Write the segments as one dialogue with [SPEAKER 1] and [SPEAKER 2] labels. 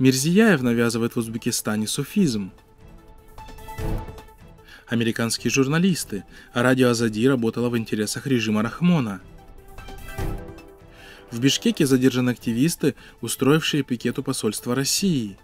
[SPEAKER 1] Мирзияев навязывает в Узбекистане суфизм. Американские журналисты. Радио Азади работало в интересах режима Рахмона. В Бишкеке задержаны активисты, устроившие пикет у посольства России.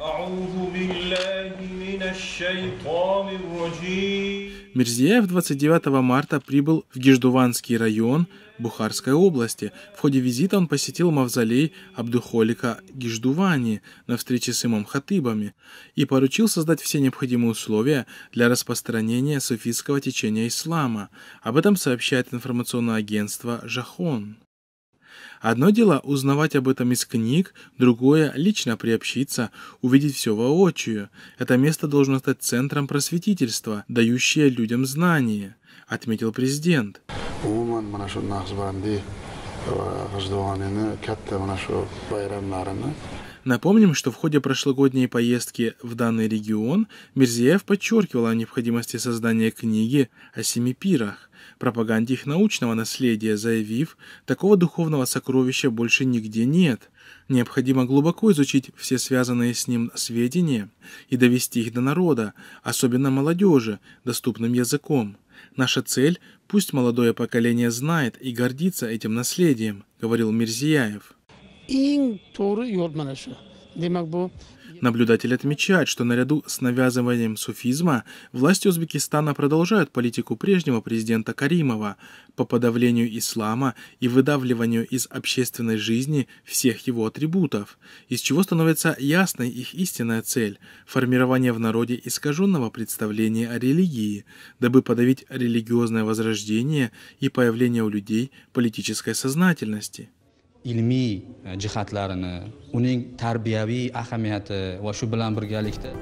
[SPEAKER 1] أعوذ بالله من الشيطان الرجيم Мирзияев 29 марта прибыл в Гиждуванский район Бухарской области. В ходе визита он посетил мавзолей Абдухолика Гиждувани на встрече с имам Хатыбами и поручил создать все необходимые условия для распространения суфийского течения ислама. Об этом сообщает информационное агентство «Жахон». Одно дело узнавать об этом из книг, другое – лично приобщиться, увидеть все воочию. Это место должно стать центром просветительства, дающее людям знания, отметил президент. Напомним, что в ходе прошлогодней поездки в данный регион Мирзиев подчеркивал о необходимости создания книги о семи пирах, пропаганде их научного наследия, заявив, такого духовного сокровища больше нигде нет. Необходимо глубоко изучить все связанные с ним сведения и довести их до народа, особенно молодежи, доступным языком. Наша цель – пусть молодое поколение знает и гордится этим наследием, говорил Мирзияев eng to'g'ri Наблюдатель отмечает, что наряду с навязыванием суфизма власти Узбекистана продолжают политику прежнего президента Каримова по подавлению ислама и выдавливанию из общественной жизни всех его атрибутов, из чего становится ясной их истинная цель – формирование в народе искаженного представления о религии, дабы подавить религиозное возрождение и появление у людей политической сознательности ilmiy e, jihatlarini uning tarbiyaviy ahamiyati va shu bilan birgalikda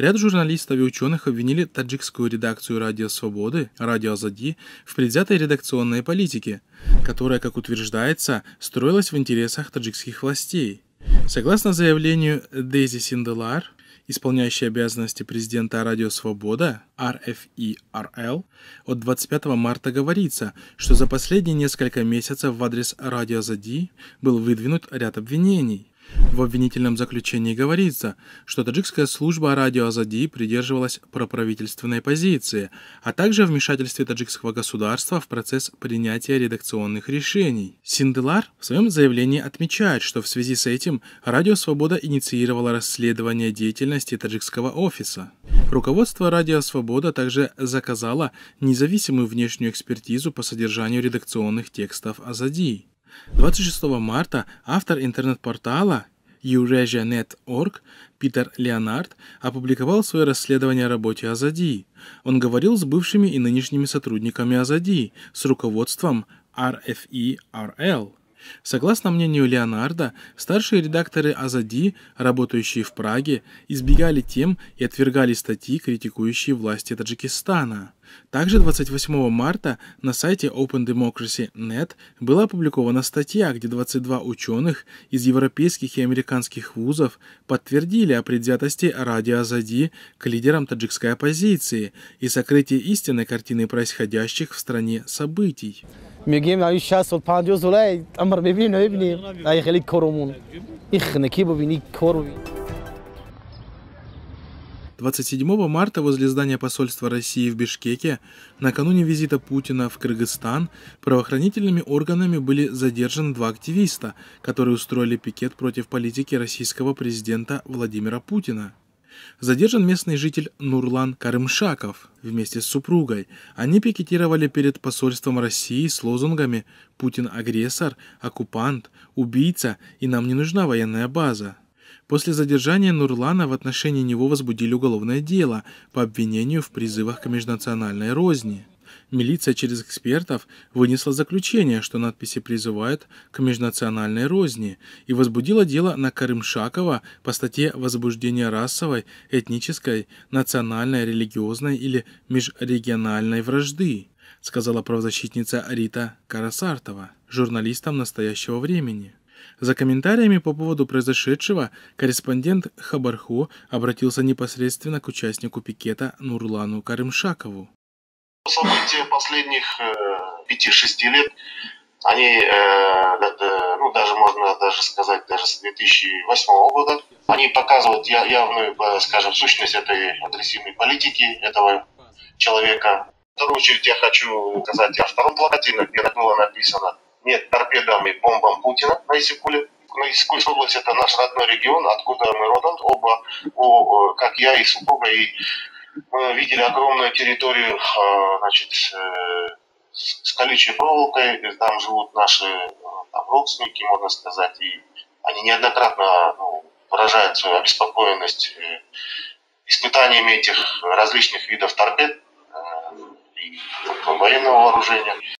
[SPEAKER 1] Ряд журналистов и ученых обвинили таджикскую редакцию «Радио Свободы», «Радио Азади» в предвзятой редакционной политике, которая, как утверждается, строилась в интересах таджикских властей. Согласно заявлению Дейзи Синделар, исполняющий обязанности президента Радио Свобода, РФИРЛ, от 25 марта говорится, что за последние несколько месяцев в адрес Радио Зади был выдвинут ряд обвинений. В обвинительном заключении говорится, что таджикская служба радио Азади придерживалась проправительственной позиции, а также о вмешательстве таджикского государства в процесс принятия редакционных решений. Синделар в своем заявлении отмечает, что в связи с этим Радио Свобода инициировало расследование деятельности таджикского офиса. Руководство Радио Свобода также заказало независимую внешнюю экспертизу по содержанию редакционных текстов Азади. 26 марта автор интернет-портала Eurasia.net.org Питер Леонард опубликовал свое расследование о работе Азади. Он говорил с бывшими и нынешними сотрудниками Азади, с руководством RFE-RL. Согласно мнению Леонарда, старшие редакторы Азади, работающие в Праге, избегали тем и отвергали статьи, критикующие власти Таджикистана. Также 28 марта на сайте Open Democracy.net была опубликована статья, где 22 ученых из европейских и американских вузов подтвердили о предвзятости радио Азади к лидерам таджикской оппозиции и сокрытии истинной картины происходящих в стране событий. میگیم ای 60 و 50 ساله امر ببین ببینیم ای خیلی کارمون این خنکی ببینی کار ببینی 27 марта возле здания посольства России в Бишкеке, накануне визита Путина в Кыргызстан, правоохранительными органами были задержаны два активиста, которые устроили пикет против политики российского президента Владимира Путина. Задержан местный житель Нурлан Карымшаков вместе с супругой. Они пикетировали перед посольством России с лозунгами «Путин агрессор», «Оккупант», «Убийца» и «Нам не нужна военная база». После задержания Нурлана в отношении него возбудили уголовное дело по обвинению в призывах к межнациональной розни. Милиция через экспертов вынесла заключение, что надписи призывают к межнациональной розни и возбудила дело на Карымшакова по статье «Возбуждение расовой, этнической, национальной, религиозной или межрегиональной вражды», сказала правозащитница Рита Карасартова журналистам настоящего времени. За комментариями по поводу произошедшего корреспондент Хабархо обратился непосредственно к участнику пикета Нурлану Карымшакову. События последних 5-6 э, лет, они, э, э, ну даже можно даже сказать, даже с 2008 года, они показывают явную, скажем, сущность этой агрессивной политики, этого человека. В первую очередь я хочу сказать о а втором платье, где было написано – нет торпедам и бомбам Путина на Исикуле. на ну, Искульская области это наш родной регион, откуда мы родом. Оба, о, как я и супруга, и мы видели огромную территорию, а, значит, э, с колючей проволокой. Там живут наши э, там, родственники, можно сказать, и они неоднократно ну, выражают свою обеспокоенность э, испытаниями этих различных видов торпед военного вооружения.